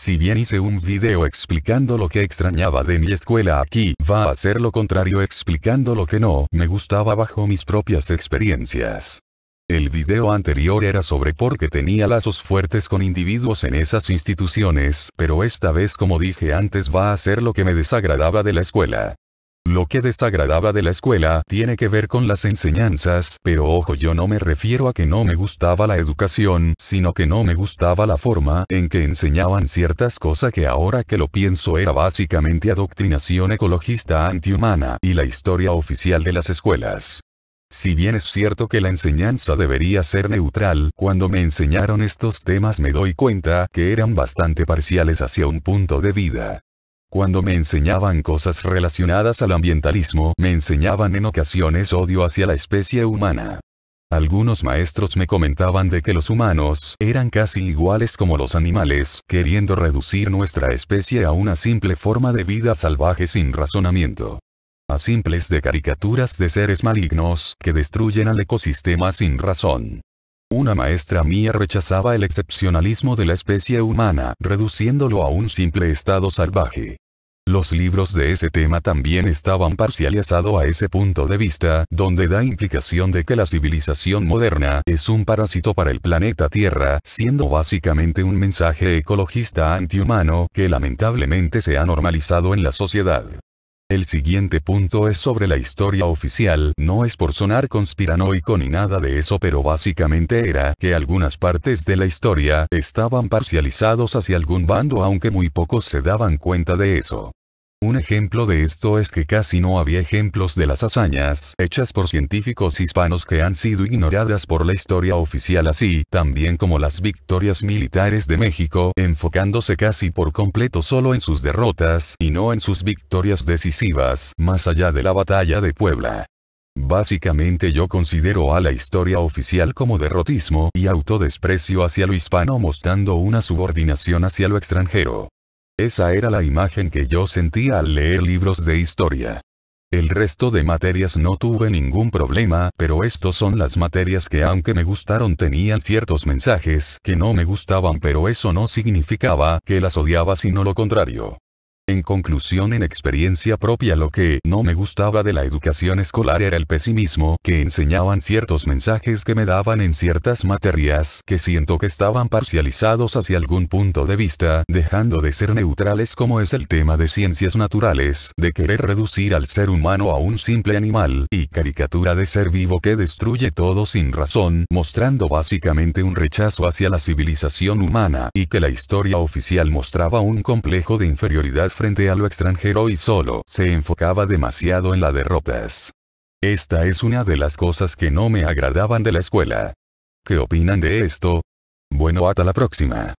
Si bien hice un video explicando lo que extrañaba de mi escuela aquí va a hacer lo contrario explicando lo que no me gustaba bajo mis propias experiencias. El video anterior era sobre por qué tenía lazos fuertes con individuos en esas instituciones, pero esta vez como dije antes va a ser lo que me desagradaba de la escuela. Lo que desagradaba de la escuela tiene que ver con las enseñanzas, pero ojo yo no me refiero a que no me gustaba la educación, sino que no me gustaba la forma en que enseñaban ciertas cosas que ahora que lo pienso era básicamente adoctrinación ecologista antihumana y la historia oficial de las escuelas. Si bien es cierto que la enseñanza debería ser neutral, cuando me enseñaron estos temas me doy cuenta que eran bastante parciales hacia un punto de vida. Cuando me enseñaban cosas relacionadas al ambientalismo, me enseñaban en ocasiones odio hacia la especie humana. Algunos maestros me comentaban de que los humanos eran casi iguales como los animales, queriendo reducir nuestra especie a una simple forma de vida salvaje sin razonamiento. A simples de caricaturas de seres malignos que destruyen al ecosistema sin razón. Una maestra mía rechazaba el excepcionalismo de la especie humana, reduciéndolo a un simple estado salvaje. Los libros de ese tema también estaban parcializados a ese punto de vista, donde da implicación de que la civilización moderna es un parásito para el planeta Tierra, siendo básicamente un mensaje ecologista antihumano que lamentablemente se ha normalizado en la sociedad. El siguiente punto es sobre la historia oficial, no es por sonar conspiranoico ni nada de eso pero básicamente era que algunas partes de la historia estaban parcializados hacia algún bando aunque muy pocos se daban cuenta de eso. Un ejemplo de esto es que casi no había ejemplos de las hazañas hechas por científicos hispanos que han sido ignoradas por la historia oficial así también como las victorias militares de México enfocándose casi por completo solo en sus derrotas y no en sus victorias decisivas más allá de la batalla de Puebla. Básicamente yo considero a la historia oficial como derrotismo y autodesprecio hacia lo hispano mostrando una subordinación hacia lo extranjero. Esa era la imagen que yo sentía al leer libros de historia. El resto de materias no tuve ningún problema, pero estos son las materias que aunque me gustaron tenían ciertos mensajes que no me gustaban, pero eso no significaba que las odiaba sino lo contrario. En conclusión, en experiencia propia lo que no me gustaba de la educación escolar era el pesimismo que enseñaban ciertos mensajes que me daban en ciertas materias que siento que estaban parcializados hacia algún punto de vista, dejando de ser neutrales como es el tema de ciencias naturales, de querer reducir al ser humano a un simple animal y caricatura de ser vivo que destruye todo sin razón, mostrando básicamente un rechazo hacia la civilización humana y que la historia oficial mostraba un complejo de inferioridad frente a lo extranjero y solo se enfocaba demasiado en las derrotas. Esta es una de las cosas que no me agradaban de la escuela. ¿Qué opinan de esto? Bueno, hasta la próxima.